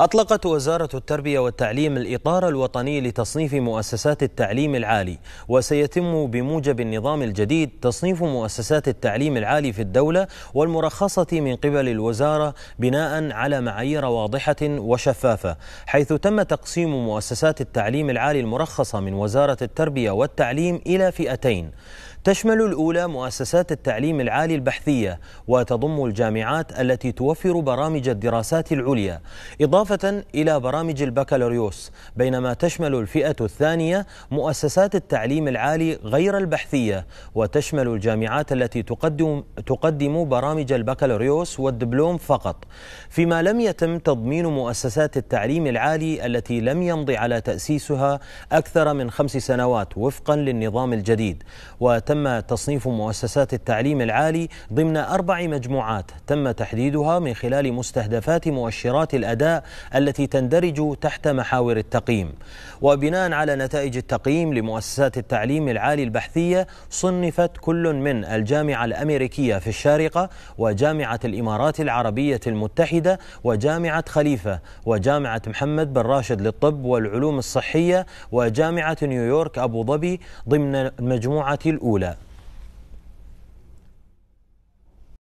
أطلقت وزارة التربية والتعليم الإطار الوطني لتصنيف مؤسسات التعليم العالي وسيتم بموجب النظام الجديد تصنيف مؤسسات التعليم العالي في الدولة والمرخصة من قبل الوزارة بناء على معايير واضحة وشفافة حيث تم تقسيم مؤسسات التعليم العالي المرخصة من وزارة التربية والتعليم إلى فئتين تشمل الأولى مؤسسات التعليم العالي البحثية وتضم الجامعات التي توفر برامج الدراسات العليا إضافة إلى برامج البكالوريوس بينما تشمل الفئة الثانية مؤسسات التعليم العالي غير البحثية وتشمل الجامعات التي تقدم, تقدم برامج البكالوريوس والدبلوم فقط فيما لم يتم تضمين مؤسسات التعليم العالي التي لم يمضي على تأسيسها أكثر من خمس سنوات وفقا للنظام الجديد وت تم تصنيف مؤسسات التعليم العالي ضمن أربع مجموعات تم تحديدها من خلال مستهدفات مؤشرات الأداء التي تندرج تحت محاور التقييم وبناء على نتائج التقييم لمؤسسات التعليم العالي البحثية صنفت كل من الجامعة الأمريكية في الشارقة وجامعة الإمارات العربية المتحدة وجامعة خليفة وجامعة محمد بن راشد للطب والعلوم الصحية وجامعة نيويورك أبو ظبي ضمن المجموعة الأولى